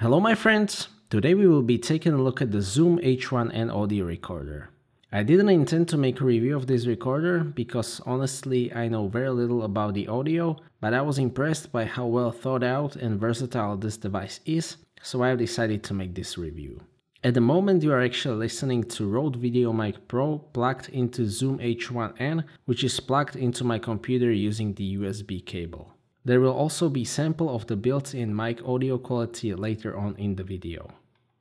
Hello my friends! Today we will be taking a look at the Zoom H1N audio recorder. I didn't intend to make a review of this recorder because honestly I know very little about the audio, but I was impressed by how well thought out and versatile this device is, so I've decided to make this review. At the moment you are actually listening to Rode VideoMic Pro plugged into Zoom H1N, which is plugged into my computer using the USB cable. There will also be sample of the built-in mic audio quality later on in the video.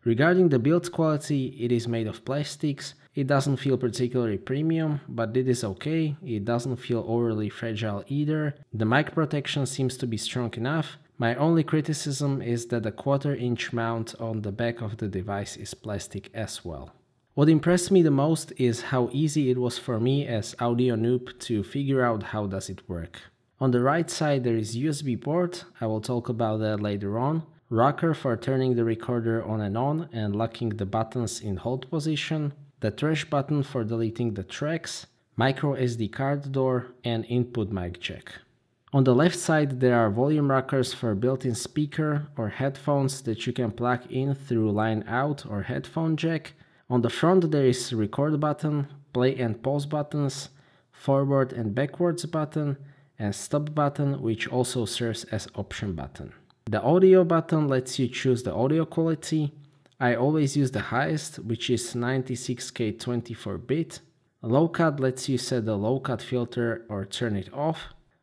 Regarding the build quality, it is made of plastics, it doesn't feel particularly premium, but it is okay, it doesn't feel overly fragile either, the mic protection seems to be strong enough, my only criticism is that the quarter inch mount on the back of the device is plastic as well. What impressed me the most is how easy it was for me as audio noob to figure out how does it work. On the right side there is USB port, I will talk about that later on, rocker for turning the recorder on and on and locking the buttons in hold position, the trash button for deleting the tracks, micro SD card door and input mic jack. On the left side there are volume rockers for built-in speaker or headphones that you can plug in through line out or headphone jack. On the front there is record button, play and pause buttons, forward and backwards button, and stop button, which also serves as option button. The audio button lets you choose the audio quality. I always use the highest, which is 96K 24-bit. Low cut lets you set the low cut filter or turn it off.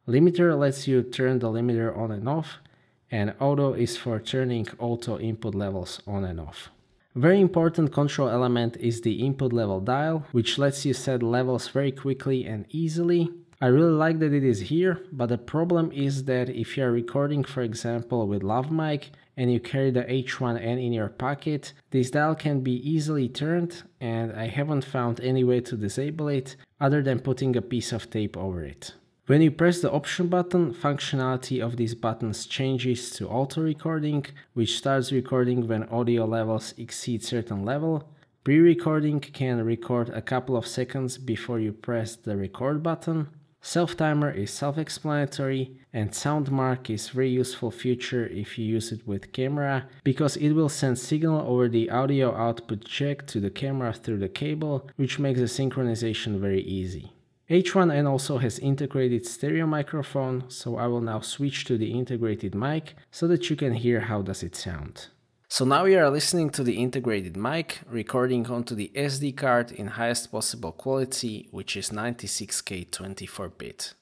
Limiter lets you turn the limiter on and off. And auto is for turning auto input levels on and off. Very important control element is the input level dial, which lets you set levels very quickly and easily. I really like that it is here, but the problem is that if you are recording for example with mic and you carry the H1N in your pocket, this dial can be easily turned and I haven't found any way to disable it other than putting a piece of tape over it. When you press the option button, functionality of these buttons changes to auto recording, which starts recording when audio levels exceed certain level. Pre-recording can record a couple of seconds before you press the record button. Self-timer is self-explanatory and sound mark is very useful feature if you use it with camera because it will send signal over the audio output jack to the camera through the cable which makes the synchronization very easy. H1N also has integrated stereo microphone, so I will now switch to the integrated mic so that you can hear how does it sound. So now we are listening to the integrated mic, recording onto the SD card in highest possible quality, which is 96K 24-bit.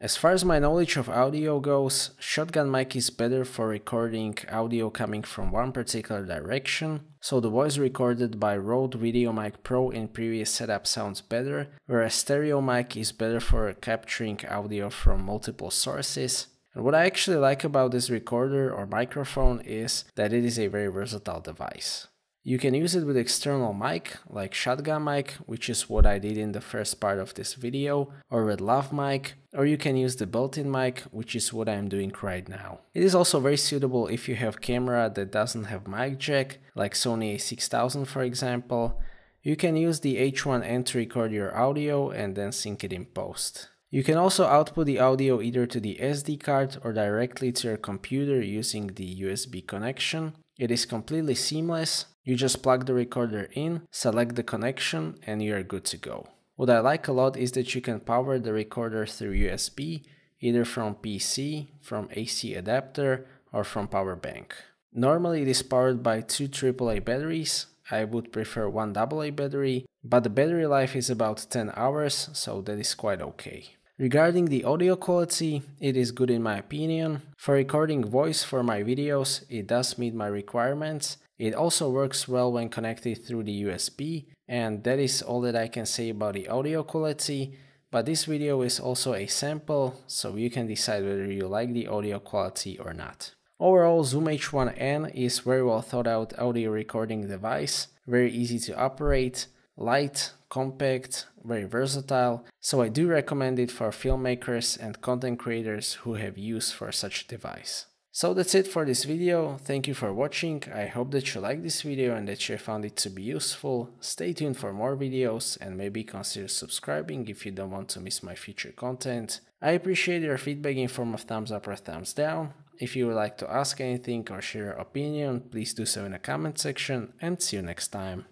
As far as my knowledge of audio goes, shotgun mic is better for recording audio coming from one particular direction, so the voice recorded by Rode VideoMic Pro in previous setup sounds better, whereas stereo mic is better for capturing audio from multiple sources, and what I actually like about this recorder or microphone is that it is a very versatile device. You can use it with external mic, like shotgun mic, which is what I did in the first part of this video, or with lav mic, or you can use the built-in mic, which is what I'm doing right now. It is also very suitable if you have camera that doesn't have mic jack, like Sony a6000 for example. You can use the H1N to record your audio and then sync it in post. You can also output the audio either to the SD card or directly to your computer using the USB connection. It is completely seamless. You just plug the recorder in, select the connection, and you are good to go. What I like a lot is that you can power the recorder through USB, either from PC, from AC adapter, or from power bank. Normally it is powered by two AAA batteries, I would prefer one AA battery, but the battery life is about 10 hours, so that is quite okay. Regarding the audio quality, it is good in my opinion. For recording voice for my videos, it does meet my requirements. It also works well when connected through the USB and that is all that I can say about the audio quality. But this video is also a sample, so you can decide whether you like the audio quality or not. Overall, Zoom H1n is very well thought out audio recording device, very easy to operate, light, compact, very versatile, so I do recommend it for filmmakers and content creators who have use for such a device. So that's it for this video, thank you for watching, I hope that you liked this video and that you found it to be useful, stay tuned for more videos and maybe consider subscribing if you don't want to miss my future content. I appreciate your feedback in form of thumbs up or thumbs down, if you would like to ask anything or share your opinion, please do so in the comment section and see you next time.